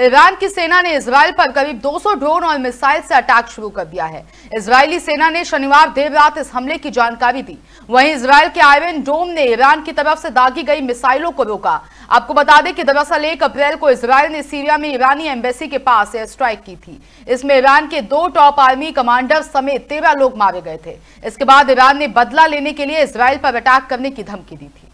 Iran की सेना ने इसराइल पर करीब 200 ड्रोन और मिसाइल से अटैक शुरू कर दिया है इजरायली सेना ने शनिवार देर रात इस हमले की जानकारी दी वहीं इसराइल के आयरन डोम ने ईरान की तरफ से दागी गई मिसाइलों को रोका आपको बता दें कि दरअसल एक अप्रैल को इसराइल ने सीरिया में ईरानी एम्बेसी के पास एयर स्ट्राइक की थी इसमें ईरान के दो टॉप आर्मी कमांडर समेत तेरह लोग मारे गए थे इसके बाद ईरान ने बदला लेने के लिए इसराइल पर अटैक करने की धमकी दी थी